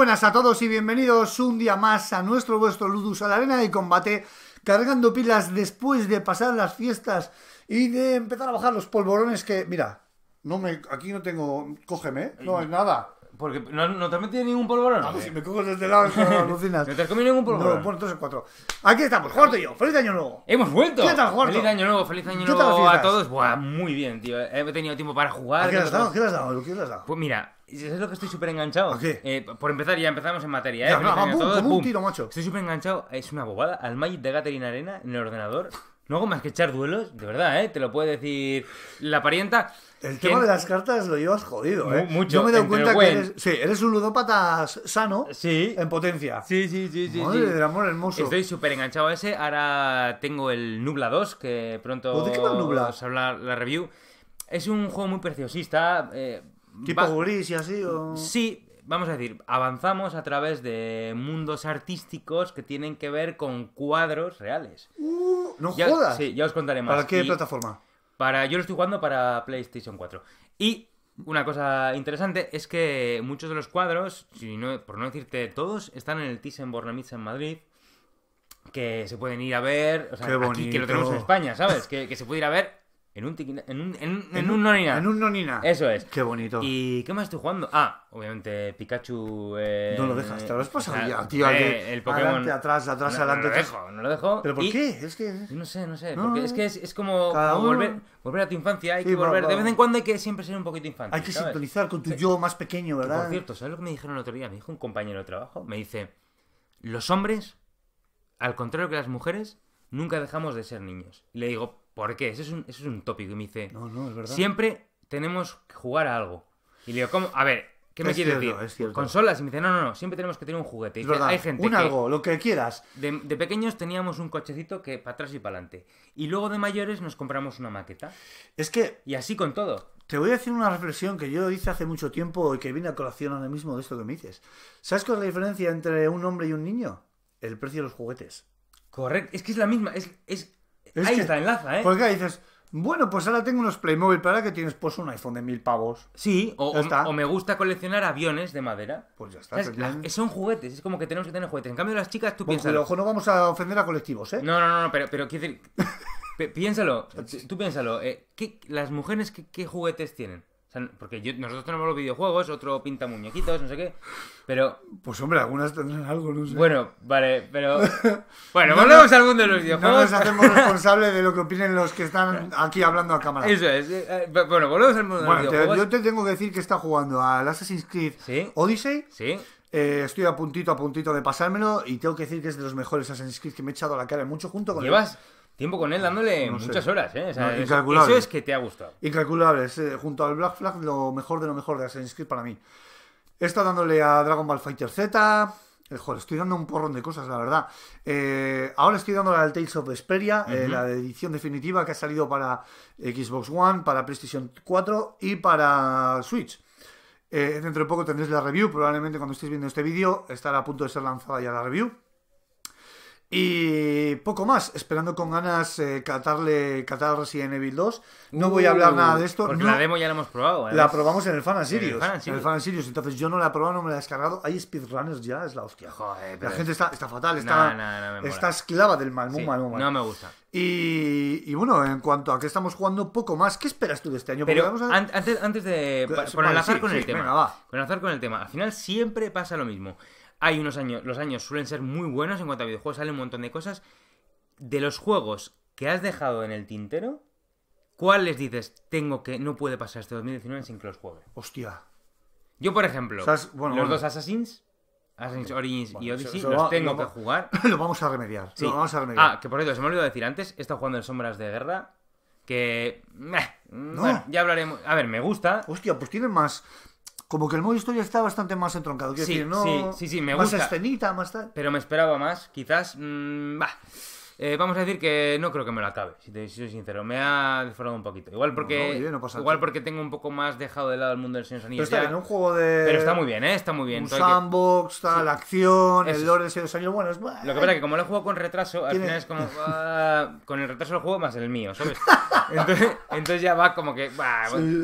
buenas a todos y bienvenidos un día más a nuestro vuestro Ludus a la arena de combate, cargando pilas después de pasar las fiestas y de empezar a bajar los polvorones que, mira, no me, aquí no tengo, cógeme, no es nada. Porque no, no te has ningún polvorón. Vamos, ah, pues si me cojo desde el lado, alucinas. no te has comido ningún polvorón. No, bueno, entonces cuatro. Aquí estamos, Jorge y yo. ¡Feliz año nuevo! ¡Hemos vuelto! ¿Qué tal, Jorge? ¡Feliz año nuevo! ¡Feliz año nuevo a todos! Buah, muy bien, tío. He tenido tiempo para jugar. qué, has dado? ¿Qué has dado? ¿Qué has dado? Pues mira, ¿Sabes es lo que estoy súper enganchado. qué? Eh, por empezar, ya empezamos en materia, ¿eh? un tiro, macho. Estoy súper enganchado. Es una bobada. Al Magic de Gathering Arena en el ordenador. No hago más que echar duelos, de verdad, ¿eh? Te lo puede decir la parienta. El tema de las cartas lo llevas jodido, ¿eh? Mucho. Yo me doy cuenta que eres, sí, eres un ludópata sano sí. en potencia. Sí, sí, sí. sí Madre del amor hermoso. Estoy súper enganchado a ese. Ahora tengo el Nubla 2, que pronto ¿De qué va Nubla? la review. Es un juego muy preciosista. Eh, Tipo va... gris y así, o... Sí, vamos a decir, avanzamos a través de mundos artísticos que tienen que ver con cuadros reales. Uh, ¡No jodas! Sí, ya os contaré más. ¿Para qué plataforma? Para, yo lo estoy jugando para PlayStation 4. Y una cosa interesante es que muchos de los cuadros, por no decirte todos, están en el Thyssen-Bornemisza en Madrid que se pueden ir a ver. O sea, que lo tenemos en España, ¿sabes? Que, que, se puede ir a ver en un, en, un, en, un, nonina. En un nonina. Eso es. Qué bonito. ¿Y qué más estoy jugando? Ah, obviamente Pikachu. Eh, no lo dejas, te lo has pasado ya, tío. el Pokémon. Adelante, atrás, atrás, adelante. No lo dejo, no lo dejo. ¿Pero por qué? Es que. No sé, no sé. es que es, como, volver, volver a tu infancia. Hay que volver. De vez en cuando hay que siempre ser un poquito infantil. Hay que sintonizar con tu yo más pequeño, ¿verdad? por cierto, ¿sabes lo que me dijeron el otro día? Me dijo un compañero de trabajo. Me dice: Los hombres, al contrario que las mujeres, nunca dejamos de ser niños. Y le digo, ¿por qué? Eso es un, tópico. Y me dice, no, no, es verdad. Siempre tenemos que jugar a algo. Y le digo, ¿cómo? A ver, ¿qué me quieres decir? Consolas. Y me dice, no, no, no, siempre tenemos que tener un juguete. Y hay gente un algo, lo que quieras. De, pequeños teníamos un cochecito que para atrás y para adelante. Y luego de mayores nos compramos una maqueta. Es que. Y así con todo. Te voy a decir una reflexión que yo hice hace mucho tiempo y que viene a colación ahora mismo de esto que me dices. ¿Sabes cuál es la diferencia entre un hombre y un niño? El precio de los juguetes. Correcto, es que es la misma, es, es es Ahí que, está, enlaza, ¿eh? Porque dices, bueno, pues ahora tengo unos Playmobil para que tienes pues un iPhone de mil pavos. Sí, o, me gusta coleccionar aviones de madera. Pues ya está. Ah, son juguetes, es como que tenemos que tener juguetes. En cambio, las chicas, tú piensas. ojo, no vamos a ofender a colectivos, ¿eh? No, no, no, pero, pero quiero decir. piénsalo, pues tú piénsalo. Eh, ¿qué, ¿Las mujeres qué juguetes tienen? O sea, porque yo, nosotros tenemos los videojuegos, otro pinta muñequitos, no sé qué. Pero. Pues hombre, algunas tendrán algo, no sé. Bueno, vale, pero. Bueno, volvemos al mundo de los videojuegos. No nos hacemos responsables de lo que opinen los que están aquí hablando a cámara. Eso es. Eh, eh, bueno, volvemos al mundo de los videojuegos. Bueno, yo te tengo que decir que está jugando al Assassin's Creed Odyssey. Sí. Eh, estoy a puntito a puntito de pasármelo y tengo que decir que es de los mejores Assassin's Creed que me he echado a la cara mucho junto con. ¿Llevas? Tiempo con él dándole muchas horas, ¿eh? Eso es que te ha gustado. Incalculable. junto al Black Flag, lo mejor de lo mejor de Assassin's Creed para mí. He estado dándole a Dragon Ball Fighter Z. Eh, joder, estoy dando un porrón de cosas, la verdad. Eh, ahora estoy dándole al Tales of Vesperia, la edición definitiva que ha salido para Xbox One, para PlayStation 4 y para Switch. dentro de poco tendréis la review. Probablemente cuando estéis viendo este vídeo estará a punto de ser lanzada ya la review. Y poco más, esperando con ganas eh, catarle Catar Resident Evil 2. No voy a hablar nada de esto. Porque la demo ya la hemos probado. La probamos en el Fan Sirius. En el Fan Sirius. Entonces yo no la he probado, no me la he descargado. Hay speedrunners ya, es la hostia. Joder, la gente está, está fatal, está, está esclava del mal, No me gusta. Y, y, bueno, en cuanto a que estamos jugando, poco más. ¿Qué esperas tú de este año? Pero antes, antes de. con el tema. con el tema. Al final siempre pasa lo mismo hay unos años, los años suelen ser muy buenos en cuanto a videojuegos, sale un montón de cosas. De los juegos que has dejado en el tintero, ¿cuál les dices, tengo que, no puede pasar este 2019 sin que los juegue? Hostia. Yo, por ejemplo, los dos Assassins, Assassin's Origins y Odyssey, los tengo que jugar. Lo vamos a remediar. vamos a remediar. Ah, que por cierto, se me olvidó decir antes, he estado jugando en Sombras de Guerra, que... ya hablaremos. A ver, me gusta. Hostia, pues tiene más como que el modo historia está bastante más entroncado. Quiero sí, decir, ¿no? Sí, sí, sí, me gusta. Más escenita, más tal. Pero me esperaba más, quizás. Mmm, vamos a decir que no creo que me lo acabe, si te soy sincero. Me ha defraudado un poquito. Igual porque igual porque tengo un poco más dejado de lado el mundo del Señor Anillos. Pero está bien, un juego de. Pero está muy bien, ¿eh? Está muy bien. Un sandbox, la acción, el lore del Señor Anillos. Bueno, es. Lo que pasa es que como lo he jugado con retraso, al final es como. Ah, con el retraso del juego más el mío, ¿sabes? Entonces, ya va como que.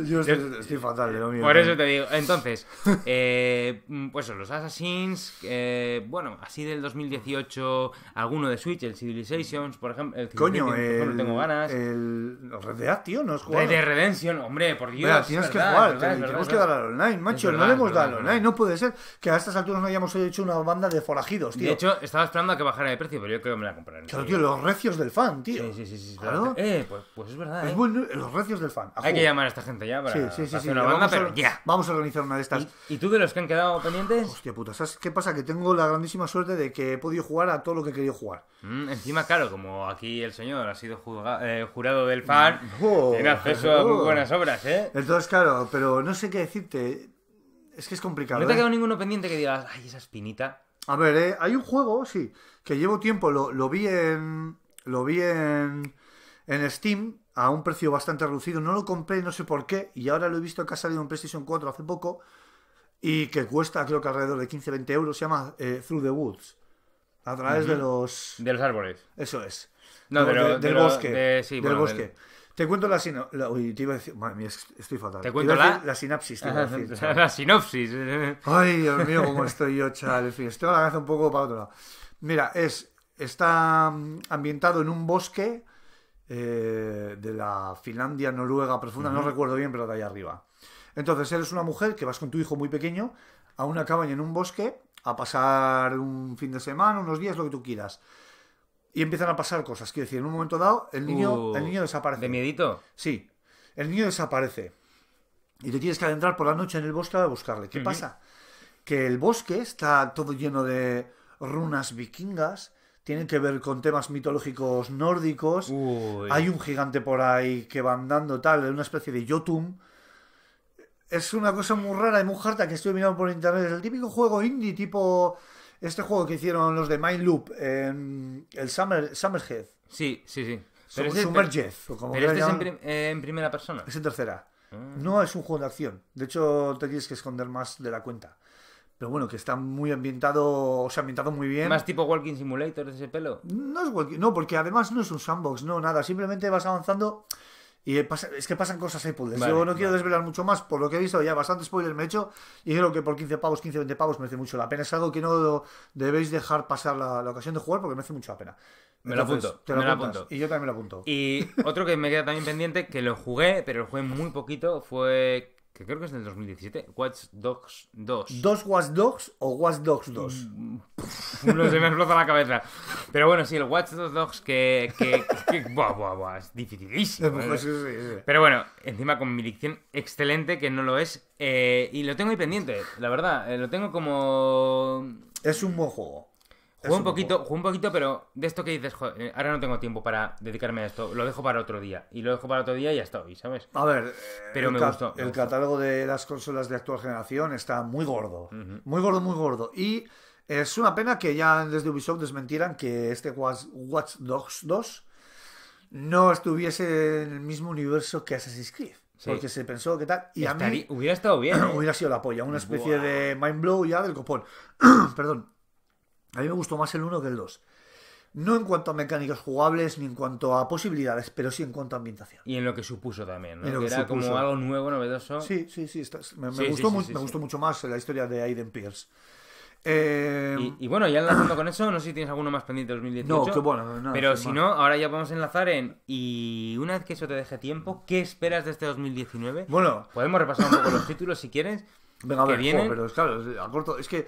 yo, estoy, fatal de lo mío. Por eso te digo. Entonces, eh, pues los Assassins, eh, bueno, así del 2018, alguno de Switch, el Civilizations, por ejemplo. El Coño, no tengo ganas. El Red Dead, tío, no es jugar. Red Redemption, hombre, por Dios. tienes que jugar, tenemos que dar al online, macho. no le hemos dado al online. No puede ser que a estas alturas no hayamos hecho una banda de forajidos, tío. De hecho, estaba esperando a que bajara de precio, pero yo creo que me la compraré. Claro, tío, los recios del fan, tío. Sí, sí, sí. sí claro. Eh, pues, pues es verdad. Es ¿eh? los recios del fan. Hay que llamar a esta gente ya para, sí, sí, sí, pero ya. Vamos a organizar una de estas. ¿Y, tú de los que han quedado pendientes? Hostia puta, ¿sabes qué pasa? Que tengo la grandísima suerte de que he podido jugar a todo lo que he jugar. Mm, encima, claro, como aquí el señor ha sido eh, jurado del fan, mm, tiene acceso a muy buenas obras, ¿eh? Entonces, claro, pero no sé qué decirte. Es que es complicado. ¿No te ha ¿eh? quedado ninguno pendiente que digas, ay, esa espinita? A ver, hay un juego, sí, que llevo tiempo, lo, lo vi en. Lo vi en. En Steam, a un precio bastante reducido. No lo compré, no sé por qué, y ahora lo he visto que ha salido en PlayStation 4 hace poco y que cuesta creo que alrededor de 15-20 euros. Se llama eh, Through the Woods. A través de los... De los árboles. Eso es. No, del, bosque, sí, del bueno, bosque. del Te cuento la sinopsis. Te iba a decir. estoy fatal. Te cuento la... la sinopsis Te iba a decir, la sinopsis. Ay, Dios mío, cómo estoy yo, chaval. En fin, estoy la cabeza un poco para otro lado. Mira, es. Está mm, ambientado en un bosque eh, de la Finlandia, Noruega profunda, no recuerdo bien, pero de ahí arriba. Entonces, eres una mujer que vas con tu hijo muy pequeño a una cabaña en un bosque a pasar un fin de semana, unos días, lo que tú quieras. Y empiezan a pasar cosas. Quiero decir, en un momento dado, el niño, uh, el niño desaparece. ¿De miedito? Sí. El niño desaparece. Y te tienes que adentrar por la noche en el bosque a buscarle. ¿Qué pasa? Que el bosque está todo lleno de runas vikingas, tienen que ver con temas mitológicos nórdicos. Hay un gigante por ahí que va andando tal, una especie de Jotun. Es una cosa muy rara y muy harta que estoy mirando por internet. Es el típico juego indie tipo este juego que hicieron los de Mindloop, en el Summer, Summerhead. Sí, sí, sí. Pero es pero este es eh, en, primera persona. Es en tercera. Ah. No es un juego de acción. De hecho, te tienes que esconder más de la cuenta. Pero bueno, que está muy ambientado, o sea, ambientado muy bien. ¿Más tipo Walking Simulator ese pelo? No es walking, no, porque además no es un sandbox, no, nada. Simplemente vas avanzando y es que pasan cosas ahí Vale, Yo no quiero desvelar mucho más, por lo que he visto ya bastante spoiler me he hecho y creo que por 15 pavos, 15, 20 pavos merece mucho la pena. Es algo que no debéis dejar pasar la, ocasión de jugar porque merece mucho la pena. Me lo apunto. Te lo apunto. Y yo también me lo apunto. Y otro que me queda también pendiente, que lo jugué, pero lo jugué muy poquito, fue que creo que es del 2017, Watch Dogs 2. ¿Dos Watch Dogs o Watch Dogs 2? Mm, no se me ha explota la cabeza. Pero bueno, sí, el Watch Dogs que... que, buah, buah, buah, es dificilísimo. Pues ¿eh? Pero bueno, encima con mi dicción excelente, que no lo es. Eh, y lo tengo ahí pendiente, la verdad. Eh, lo tengo como... Es un buen juego. Jugué un poquito, un poquito, pero de esto que dices, eh, ahora no tengo tiempo para dedicarme a esto, lo dejo para otro día. Y lo dejo para otro día y ya está hoy, ¿sabes? A ver, eh, pero el, catálogo de las consolas de actual generación está muy gordo. Muy gordo, muy gordo. Y es una pena que ya desde Ubisoft desmentieran que este Watch Dogs 2 no estuviese en el mismo universo que Assassin's Creed. Porque se pensó que tal. Y a mí. Hubiera estado bien. ¿eh? hubiera sido la polla. Una especie de mind blow ya del copón. Perdón. A mí me gustó más el 1 que el 2. No en cuanto a mecánicas jugables ni en cuanto a posibilidades, pero sí en cuanto a ambientación. Y en lo que supuso también, ¿no? que, era como algo nuevo, novedoso. Sí, sí, sí. me, gustó, me gustó mucho más la historia de Aiden Pierce. Em, y, bueno, ya enlazando con eso, no sé si tienes alguno más pendiente de 2018. No, qué bueno. pero si no, ahora ya podemos enlazar en. Y una vez que eso te deje tiempo, ¿qué esperas de este 2019? Bueno. Podemos repasar un poco los títulos si quieres. Venga, a ver, pero es claro, a corto, es que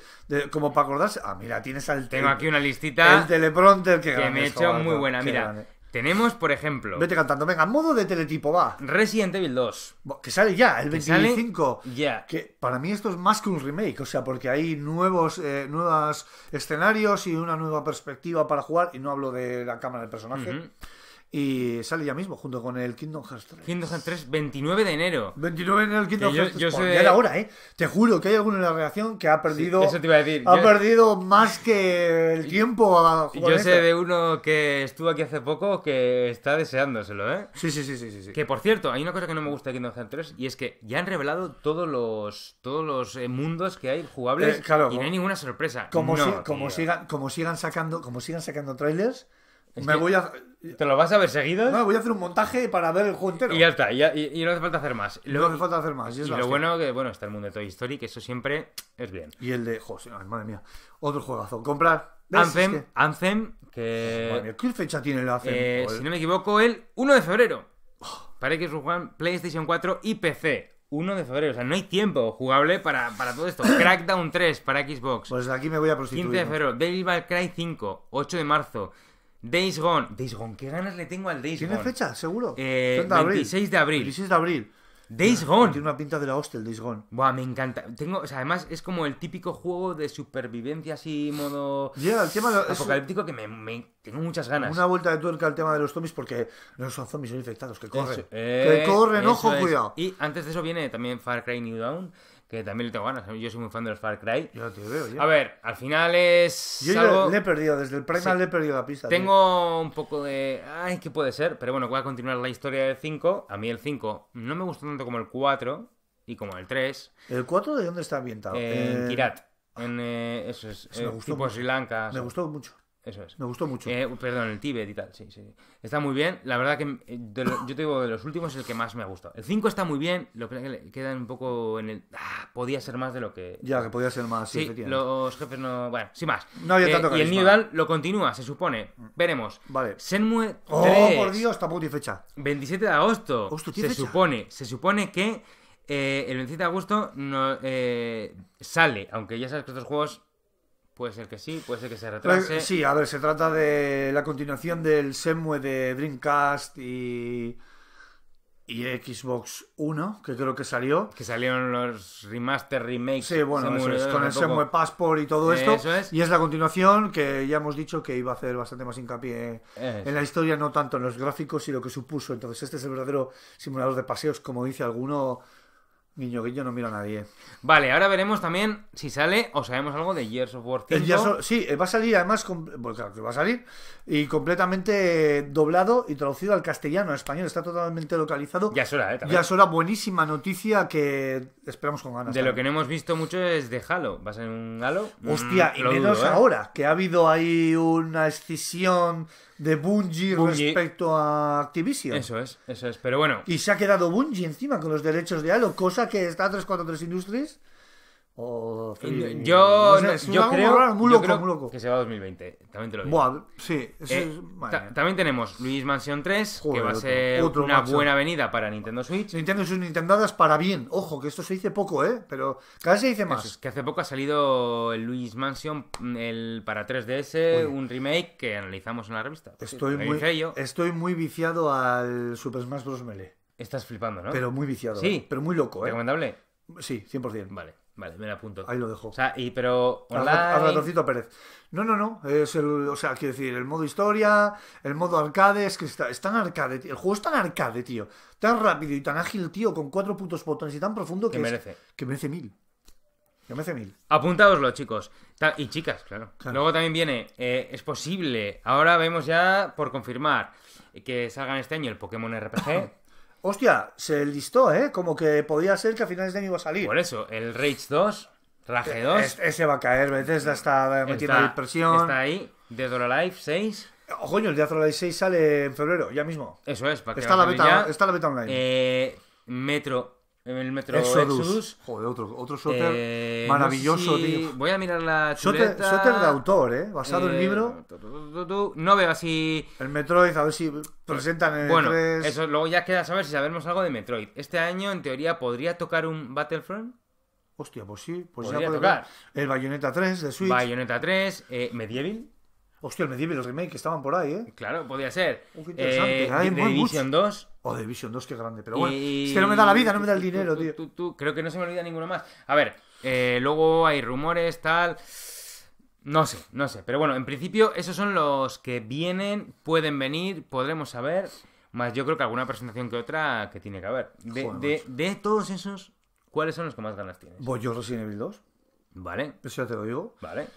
como para acordarse, ah, mira, tienes al Tengo aquí una listita. El teleprompter que, me he hecho muy buena, mira. Tenemos, por ejemplo. Vete cantando, venga, modo de teletipo, va. Resident Evil 2. Que sale ya, el 25. ya. Que para mí esto es más que un remake, o sea, porque hay nuevos eh, nuevos escenarios y una nueva perspectiva para jugar, y no hablo de la cámara del personaje. Y sale ya mismo, junto con el Kingdom Hearts 3. Kingdom Hearts 3, 29 de enero. 29 de enero el Kingdom Hearts 3. Yo, sé... Ya era hora, ¿eh? Te juro que hay alguno en la reacción que ha perdido. eso te iba a decir. Ha perdido más que el tiempo a Yo sé de uno que estuvo aquí hace poco que está deseándoselo, ¿eh? Sí, sí, sí, sí, Que por cierto, hay una cosa que no me gusta de Kingdom Hearts 3 y es que ya han revelado todos los, todos los eh, mundos que hay jugables eh, y no hay ninguna sorpresa. Como, sigan, como sigan sacando, como sigan sacando trailers me voy a. ¿Te lo vas a ver seguido? No, voy a hacer un montaje para ver el juego entero. Y ya está, y, no hace falta hacer más. no hace falta hacer más. Y, lo bueno que bueno está el mundo de Toy Story, que eso siempre es bien. Y el de. José, madre mía. Otro juegazo. Comprar. Anthem, que... Anthem, ¿qué fecha tiene el Anthem? Eh, si no me equivoco, el 1 de febrero. Oh. Para Xbox One, PlayStation 4 y PC. 1 de febrero. O sea, no hay tiempo jugable para, todo esto. Crackdown 3 para Xbox. Pues aquí me voy a prostituir. 15 de febrero. Devil May Cry 5. 8 de marzo. Days Gone. Days Gone, qué ganas le tengo al Days Gone ¿Tiene fecha, seguro? Eh, de 26 de abril. 26 de abril. Days Gone. Tiene una pinta de la hostia el Days Gone. Buah, me encanta. Tengo, o sea, además es como el típico juego de supervivencia así, modo el tema apocalíptico que me, tengo muchas ganas. Una vuelta de tuerca al tema de los zombies porque no son zombies, son infectados, que corren. que corren, ojo, cuidado. Y antes de eso viene también Far Cry New Dawn que también le tengo ganas. Yo soy muy fan del Far Cry. Yo te veo, yo. A ver, al final es. Yo le he perdido, desde el Primal le he perdido la pista. Tengo un poco de. Ay, que puede ser? Pero bueno, voy a continuar la historia del 5. A mí el 5 no me gustó tanto como el 4 y como el 3. ¿El 4 de dónde está ambientado? En eh, Kirat. En, eh, eso me eh, Sri Lanka. Me gustó mucho. Eso es. Me gustó mucho. Eh, perdón, el Tíbet y tal, sí, sí. Está muy bien. La verdad que eh, yo te digo, de los últimos es el que más me ha gustado. El 5 está muy bien, lo que queda un poco en el... Ah, podía ser más de lo que... Ya, que podía ser más, sí, los jefes no... Bueno, sin más. Eh, y el Nidal lo continúa, se supone. Veremos. Vale. Senmue ¡Oh, por Dios! Tampoco tiene fecha. 27 de agosto. se supone, se supone que... el 27 de agosto no, sale, aunque ya sabes que estos juegos Puede ser que sí, puede ser que se retrase. Sí, a ver, se trata de la continuación del Semue de Dreamcast y, y Xbox 1, que creo que salió. Que salieron los remaster, remakes. Sí, bueno, con el poco... Passport y todo esto. Y es la continuación que ya hemos dicho que iba a hacer bastante más hincapié en la historia, no tanto en los gráficos y lo que supuso. Entonces, este es el verdadero simulador de paseos, como dice alguno que yo no miro a nadie. Vale, ahora veremos también si sale o sabemos algo de years of War 5. sí, eh, va a salir además, pues claro que va a salir, y completamente doblado y traducido al castellano, al español, está totalmente localizado. Ya es ¿eh? Ya es hora, buenísima noticia que esperamos con ganas. De lo que no hemos visto mucho es de Halo. ¿Va a ser un Halo? Hostia, mm, y menos ¿eh? ahora, que ha habido ahí una escisión de Bungie, respecto a Activision. Eso es, eso es, pero bueno. Y se ha quedado Bungie encima con los derechos de Halo, cosa que está 343 Industries o mm, yo, creo, que se va a 2020. Eh, también tenemos Luis Mansion 3, que va a ser una buena venida para Nintendo Switch. Nintendo Nintendo es para bien. Ojo, que esto se dice poco, ¿eh? Pero cada vez se dice más. que hace poco ha salido el Luis Mansion mm, el, para 3DS, un remake que analizamos en la revista. Estoy, muy, estoy muy viciado al Super Smash Bros. Melee. Estás flipando, ¿no? Pero muy viciado. Sí. ¿eh? pero muy loco, ¿eh? Recomendable. Sí, 100%. Vale. Vale, me la apunto. Ahí lo dejo. O sea, y pero. hola, Al, ratoncito Pérez. No, no, no. Es el, o sea, quiero decir, el modo historia, el modo arcade, es que está, es tan arcade, tío. El juego es tan arcade, tío. Tan rápido y tan ágil, tío, con cuatro puntos botones y tan profundo que. Que merece. que merece mil. Que merece mil. Apuntaoslo, chicos. Y chicas, claro. Luego también viene. Eh, es posible. Ahora vemos ya por confirmar que salgan este año el Pokémon RPG. Hostia, se listó, ¿eh? Como que podía ser que a finales de año iba a salir. Por eso, el Rage 2, Rage 2. E-, ese va a caer, Bethesda está metiendo de presión. Está ahí, Dead or Alive 6. coño, el Dead or Alive 6 sale en febrero, ya mismo. Eso es, para que está, la beta, está la beta online. Eh, Metro el Metro Joder, otro, otro eh, maravilloso, tío. Voy a mirar la chuleta. Shooter, de autor, ¿eh? Basado en el eh, libro. no veo así... El Metroid, a ver si presentan el Bueno, eso luego ya queda saber si sabemos algo de Metroid. Este año, en teoría, ¿podría tocar un Battlefront? Hostia, pues sí. Pues Podría tocar. El Bayonetta 3 de Switch. Bayonetta 3, eh, Medieval. Hostia, el Medieval Remake, estaban por ahí, ¿eh? Claro, podía ser. Un interesante. Eh, Division 2. Oh, Division 2, qué grande. Pero bueno, es que no me da la vida, no me da el dinero, tío. creo que no se me olvida ninguno más. A ver, eh, luego hay rumores, tal. No sé, no sé. Pero bueno, en principio, esos son los que vienen, pueden venir, podremos saber. Más yo creo que alguna presentación que otra que tiene que haber. De, de, de todos esos, ¿cuáles son los que más ganas tienes? Pues yo Resident Evil 2. Vale. Eso ya te lo digo. Vale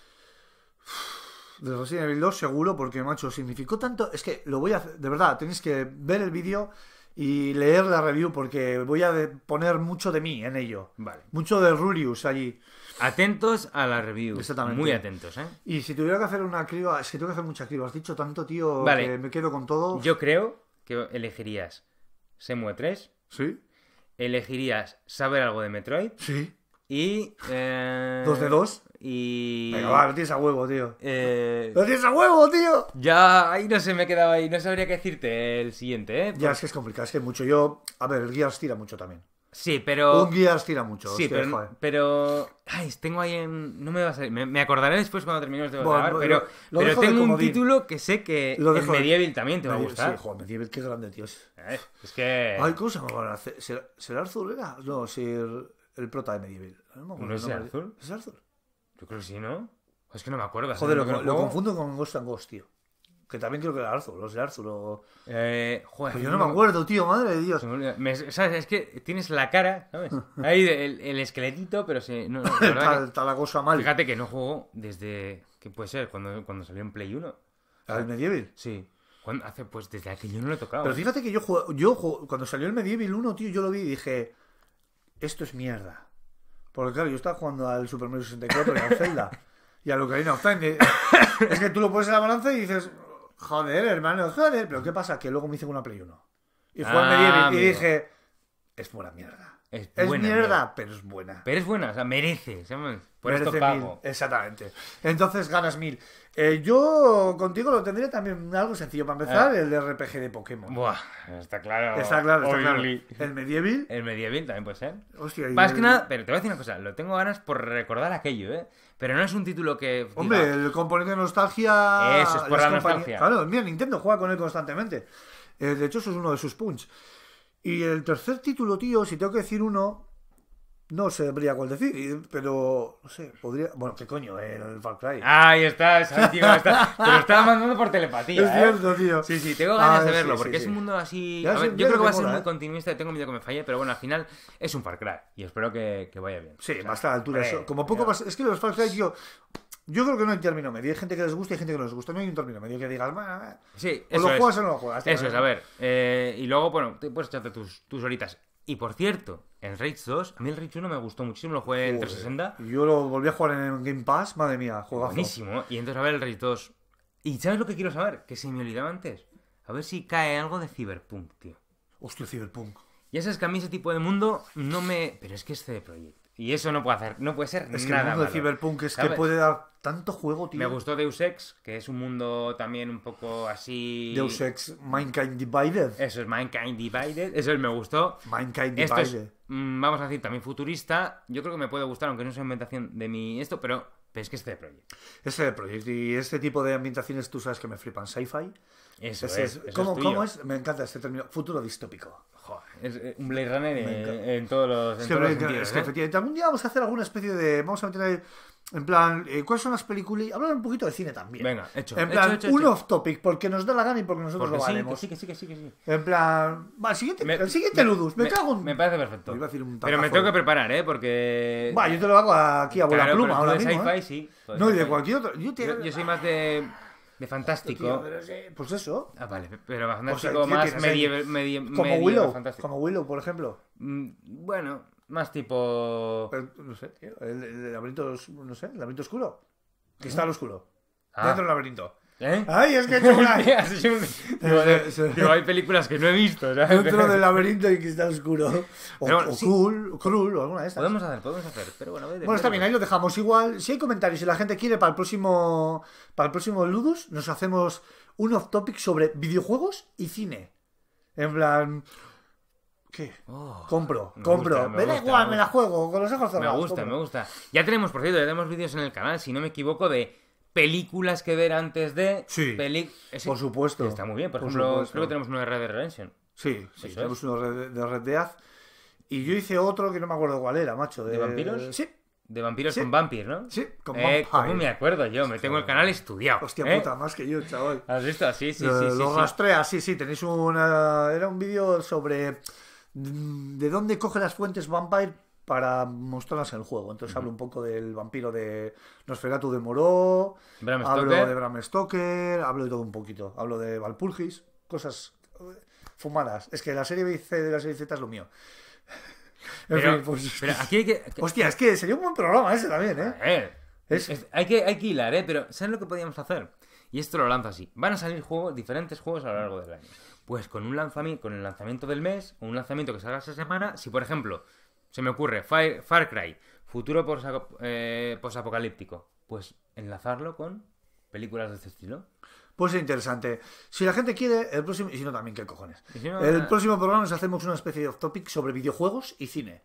de Resident Evil 2 seguro, porque, macho, significó tanto... Es que lo voy a... hacer... De verdad, tenéis que ver el vídeo y leer la review porque voy a poner mucho de mí en ello. Vale. Mucho de Rurius allí. Atentos a la review. Exactamente. Muy atentos, ¿eh? Y si tuviera que hacer una criba, si que tengo que hacer mucha criba. Has dicho tanto, tío, que me quedo con todo. Yo creo que elegirías semu 3. Sí. Elegirías saber algo de Metroid. Sí. Y. Eh... Dos de dos. Y. Pero va, lo tienes a huevo, tío. Eh... ¡Lo tienes a huevo, tío! Ya, ahí no se me quedaba ahí. No sabría qué decirte el siguiente, ¿eh? Ya, es que es complicado, es que mucho yo. A ver, el Gears tira mucho también. Sí, pero. Un Gears tira mucho. Sí, pero, pero. Ay, tengo ahí en. No me va a salir. Me, acordaré después cuando terminemos de grabar. pero pero tengo un título que sé que. Lo Medieval también te va a gustar. Sí, joder, Medieval, qué grande, tío. es eh, que. Ay, ¿cómo se ¿Será, Arthur? Era? No, si el, prota de Medieval. No, es no, Es Arthur. Yo creo que sí, ¿no? Es que no me acuerdo. Joder, lo, confundo con Ghost and Ghost, tío. Que también creo que era Arthur, los de Arthur. Eh, pues yo no, me acuerdo, tío, madre de Dios. ¿Sabes? Es que tienes la cara, ¿sabes? Ahí el, esqueletito, pero se. No, está, la cosa mal. Fíjate que no jugó desde. ¿Qué puede ser? Cuando, cuando salió en Play 1. ¿Al Medieval? Sí. Hace, pues desde que yo no lo he tocado. Pero ¿eh? fíjate que yo, yo jugué, cuando salió el Medieval 1, tío, yo lo vi y dije: Esto es mierda. Porque claro, yo estaba jugando al Super Mario 64 y al Zelda. Y a lo que of Time. Es que tú lo pones en la balanza y dices, joder, hermano, joder. Pero ¿qué pasa? Que luego me hice una Play 1. Y fue a medir y dije, es pura mierda. Es, mierda, pero es buena. Pero es buena, o sea, merece. Por esto pago. Exactamente. Entonces ganas mil. Eh, yo contigo lo tendría también algo sencillo para empezar, ah. el el RPG de Pokémon. Buah, está claro. Está claro, está claro. El Medieval. El Medieval también puede ser. Hostia, Más que nada, pero te voy a decir una cosa, lo tengo ganas por recordar aquello, ¿eh? Pero no es un título que. Hombre, el componente de nostalgia. Eso, es por la nostalgia. Claro, mira, Nintendo juega con él constantemente. Eh, de hecho, eso es uno de sus punch. Y el tercer título, tío, si tengo que decir uno, no sabría cuál decir, pero no sé, podría. Bueno, qué coño, el Far Cry. Ah, ahí está, tío, está te lo estaba mandando por telepatía. Es ¿eh? cierto, tío. Sí, sí, tengo ganas ah, de verlo, porque es un mundo así. yo creo que va a ser muy ¿eh? continuista y tengo miedo que me falle, pero bueno, al final es un Far Cry y espero que, vaya bien. Sí, va a estar a la altura. eso. Como poco más. Es que los Far Cry, tío, yo creo que no hay término medio. Hay gente que les gusta y hay gente que no les gusta. No hay un término medio que digas, bah, sí, o lo juegas o no lo juegas. eso es, a ver. Eh, y luego, bueno, te puedes echarte tus, tus horitas. Y por cierto, en Rage 2, a mí el Rage 1 me gustó muchísimo, lo jugué en 360. Yo lo volví a jugar en Game Pass, madre mía, jugaba. Buenísimo. Y entonces, a ver, el Rage 2. ¿Y sabes lo que quiero saber? Que se me olvidaba antes. A ver si cae algo de Cyberpunk, tío. Hostia, Cyberpunk. Ya sabes que a mí ese tipo de mundo no me. Pero es que este proyecto. Y eso no puede hacer, no puede ser es que El mundo de Cyberpunk es que puede dar tanto juego, tío. Me gustó Deus Ex, que es un mundo también un poco así. Deus Ex, Mankind Divided. Eso es Mankind Divided, eso es, me gustó. Mankind Divided. Mm, vamos a decir, también futurista. Yo creo que me puede gustar, aunque no sea ambientación de mi esto, pero, pero es que este de Project. Este de Project y este tipo de ambientaciones tú sabes que me flipan. Sci-fi. Eso, es. Eso ¿Cómo, es Me encanta este término. Futuro distópico. Joder, es eh, un Blade Runner en, todos los. En todos efectivamente, algún día vamos a hacer alguna especie de. Vamos a meter ahí, en plan, eh, ¿cuáles son las películas? Hablar un poquito de cine también. Venga, hecho. En plan, un off topic, porque nos da la gana y porque nosotros lo sí, Sí, que sí, que sí, que sí. En plan, va, el siguiente, el siguiente Ludus, me, me, cago Me parece perfecto. pero me tengo que preparar, ¿eh? Porque. Va, yo te lo hago aquí a bola pluma ahora mismo. ¿eh? Sí, no, y de cualquier otro. yo soy más de de fantástico. pues eso. Ah, vale, pero fantástico más medieval. como Willow. Como Willow, por ejemplo. Mm, bueno, más tipo. no sé, El, laberinto, no sé, el laberinto oscuro. Que ¿Eh? está al oscuro. Ah. Dentro del laberinto. ¿Eh? Ay, es que hay películas que no he visto. Dentro del laberinto y cristal oscuro. O, cruel o alguna de estas. Podemos hacer, podemos hacer. Pero bueno, bueno está bien, ahí lo dejamos igual. Si hay comentarios, si la gente quiere para el próximo, para el próximo Ludus, nos hacemos un off topic sobre videojuegos y cine. En plan. ¿Qué? compro, oh, compro. me, da igual, me, la juego, con los ojos cerrados. Me gusta, me gusta. Ya tenemos, por cierto, ya tenemos vídeos en el canal, si no me equivoco, de películas que ver antes de. Sí. Por supuesto. Está muy bien. Por, ejemplo, creo que tenemos una de Red de Redemption. Sí, sí, tenemos una uno de Red Dead. Y yo hice otro que no me acuerdo cuál era, macho. ¿De, vampiros? Sí. De vampiros con vampir, ¿no? Sí, con vampire. Eh, ¿Cómo me acuerdo yo? Me tengo el canal estudiado. Hostia ¿eh? puta, más que yo, chaval. ¿Has visto? Sí, sí, sí. Lo sí, sí, sí. Tenéis una... Era un vídeo sobre... Mm, ¿De dónde coge las fuentes Vampire para mostrarlas en el juego. Entonces hablo un poco del vampiro de Nosferatu de Moró, hablo de Bram Stoker, hablo de todo un poquito. Hablo de Valpurgis, cosas eh, fumadas. Es que la serie B C de la serie Z es lo mío. Pero, en fin, pues... aquí hay que... Hostia, es que sería un buen programa ese también, ¿eh? es... hay, que, hay que hilar, ¿eh? Pero saben lo que podíamos hacer? Y esto lo lanzo así. Van a salir juegos, diferentes juegos a lo largo del año. Pues con un lanzamiento, con el lanzamiento del mes, o un lanzamiento que salga esa semana, si por ejemplo se me ocurre, Far Cry, futuro eh, posapocalíptico. pues enlazarlo con películas de este estilo. Pues es interesante. Si la gente quiere, el próximo. Y si no, también, ¿qué cojones? el próximo programa nos hacemos una especie de off-topic sobre videojuegos y cine.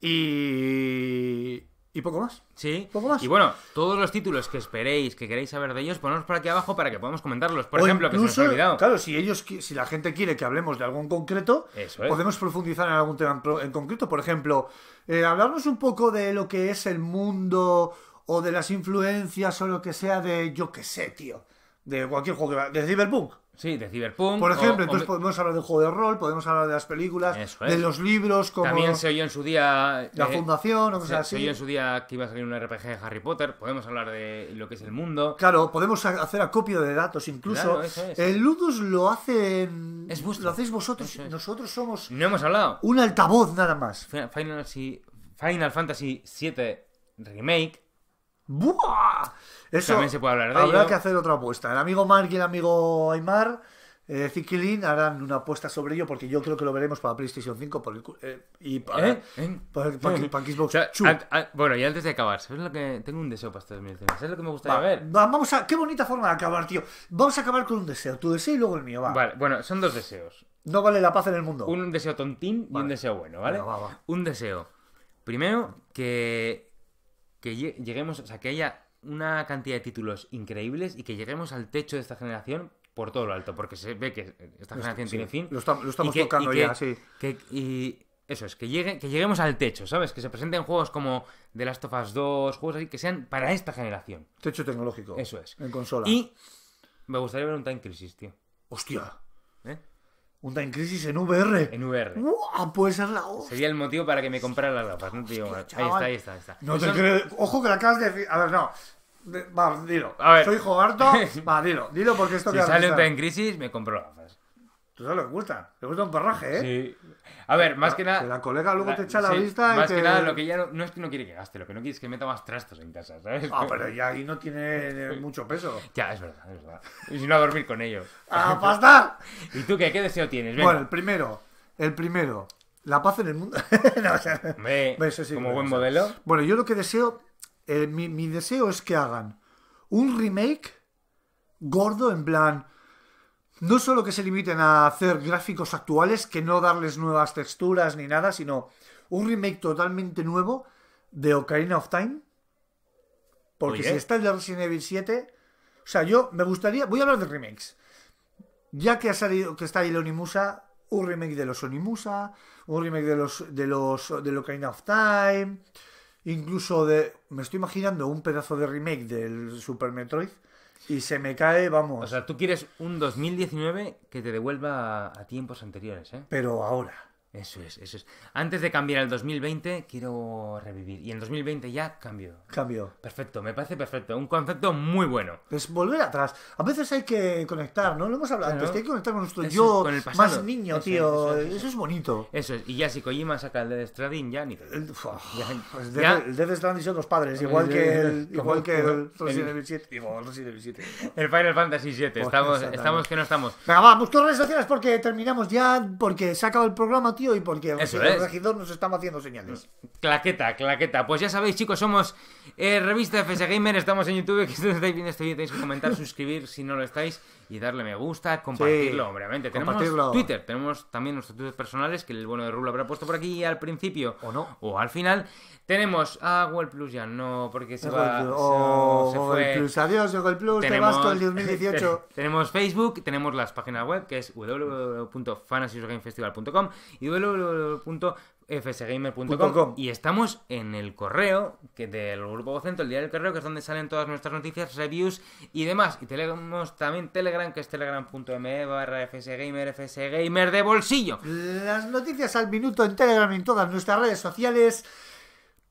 Y. Y poco más. Sí. Poco más. Y bueno, todos los títulos que esperéis, que queréis saber de ellos, poneros por aquí abajo para que podamos comentarlos. Por ejemplo, que se nos ha olvidado. Claro, si ellos si la gente quiere que hablemos de algo en concreto, podemos profundizar en algún tema en concreto. Por ejemplo, eh, hablarnos un poco de lo que es el mundo o de las influencias o lo que sea de yo qué sé, tío. De cualquier juego que va. De Cyberpunk. Sí, de Cyberpunk. Por ejemplo, entonces podemos hablar del juego de rol, podemos hablar de las películas, de los libros, como. También se oyó en su día. La eh, Fundación, se, oyó en su día que iba a salir un RPG de Harry Potter, podemos hablar de lo que es el mundo. Claro, podemos hacer acopio de datos incluso. El Ludus lo hacen. Lo hacéis vosotros, nosotros somos. No hemos hablado. Un altavoz nada más. Final Final Fantasy VII Remake ¡Buah! Eso También se puede hablar de Habrá que hacer otra apuesta. El amigo Mark y el amigo Aymar, eh, Zikilin, harán una apuesta sobre ello porque yo creo que lo veremos para PlayStation 5 eh, y para, ¿Eh? ¿Eh? para, Xbox. bueno, y antes de acabar, ¿sabes lo que tengo un deseo para este 2019? ¿Sabes lo que me gustaría ver? vamos a, qué bonita forma de acabar, tío. Vamos a acabar con un deseo, tu deseo y luego el mío, Vale, bueno, son dos deseos. No vale la paz en el mundo. Un deseo tontín y un deseo bueno, ¿vale? un deseo. Primero, que que lleguemos, o sea, que haya una cantidad de títulos increíbles y que lleguemos al techo de esta generación por todo lo alto, porque se ve que esta generación tiene fin. Lo, estamos tocando ya, sí. y eso es, que, que lleguemos al techo, ¿sabes? Que se presenten juegos como The Last of Us 2, juegos así, que sean para esta generación. Techo tecnológico. Eso es. En consola. Y me gustaría ver un Time Crisis, tío. Hostia. ¿Eh? Un Time Crisis en VR. En VR. ah Puede ser la O Sería el motivo para que me comprara las gafas. No Ahí está, ahí está, está. No te crees. Ojo que la acabas de. A ver, no. Va, dilo. A ver. Soy harto Va, dilo. Dilo porque esto Si sale un Time Crisis, me compro gafas. Tú sabes lo que gusta. Le gusta un porraje, ¿eh? Sí. A ver, más que nada. Que la colega luego te echa la vista más y. Más que nada, lo que ya no, es que no quiere que gaste, lo que no quiere es que meta más trastos en casa, ¿sabes? Ah, pero ya ahí no tiene eh, mucho peso. Ya, es verdad, es verdad. Y si no, a dormir con ellos. ¡A ¡Ah, pastar! ¿Y tú qué? deseo tienes? Bueno, el primero. El primero. La paz en el mundo. o sea, como buen modelo. Bueno, yo lo que deseo. Eh, mi, mi deseo es que hagan un remake gordo en plan no solo que se limiten a hacer gráficos actuales, que no darles nuevas texturas ni nada, sino un remake totalmente nuevo de Ocarina of Time. Porque si está el de Resident Evil 7, o sea, yo me gustaría, voy a hablar de remakes. Ya que ha salido que está ahí el Onimusa, un remake de los Onimusa, un remake de los de los de Ocarina of Time, incluso de me estoy imaginando un pedazo de remake del Super Metroid y se me cae, vamos. O sea, tú quieres un 2019 que te devuelva a tiempos anteriores, ¿eh? Pero ahora. Eso es, eso es. Antes de cambiar al 2020, quiero revivir. Y en 2020 ya cambio. Cambio. Perfecto, me parece perfecto. Un concepto muy bueno. Es volver atrás. A veces hay que conectar, ¿no? Lo hemos hablado antes, hay que conectar con nuestro yo con el más niño, tío. Eso, es bonito. Eso es. Y ya si Kojima saca el Death Stranding, ya ni... El, pues el Death Stranding son los padres, igual que el, igual que el El Final Fantasy 7. Pues estamos, estamos que no estamos. Venga, vamos, pues busco redes sociales porque terminamos ya, porque se ha acabado el programa, tío y porque el regidor nos está haciendo señales. Claqueta, claqueta. Pues ya sabéis, chicos, somos eh, Revista FSGamer, Gamer, estamos en YouTube, que estáis viendo este vídeo, tenéis que comentar, suscribir si no lo estáis y darle me gusta, compartirlo, obviamente. Tenemos Twitter, tenemos también nuestros Twitter personales, que el bueno de Rublo habrá puesto por aquí al principio o no. O al final. Tenemos a Google Plus ya no, porque se va. Oh, Plus, adiós Google Plus, tenemos, te vas con el 2018. tenemos Facebook, tenemos las páginas web, que es www.fantasygames.com y www fsgamer.com y estamos en el correo que del grupo Vocento, el diario del correo, que es donde salen todas nuestras noticias, reviews y demás. Y tenemos también Telegram, que es telegram.me barra fsgamer, fsgamer de bolsillo. Las noticias al minuto en Telegram y en todas nuestras redes sociales.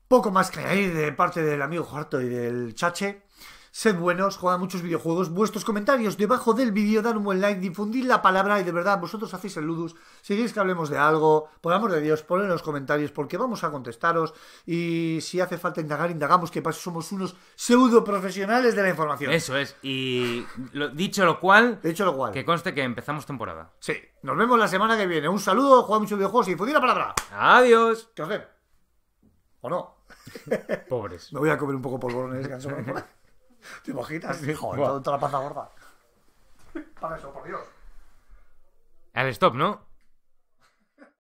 Poco más que ahí de parte del amigo Juarto y del Chache. Sed buenos, jugad muchos videojuegos. Vuestros comentarios debajo del vídeo, dar un buen like, difundid la palabra y de verdad, vosotros hacéis el ludus. Si queréis que hablemos de algo, por amor de Dios, poned en los comentarios porque vamos a contestaros. Y si hace falta indagar, indagamos, que somos unos pseudo profesionales de la información. Eso es. Y dicho lo cual, dicho lo cual, que conste que empezamos temporada. Sí. Nos vemos la semana que viene. Un saludo, juega muchos videojuegos y difundid la palabra. Adiós. ¿Qué os ¿O no? Pobres. Me voy a comer un poco polvorones, ¿Te imaginas, hijo? Toda, toda la panza gorda. Para eso, por Dios. Al stop, ¿no?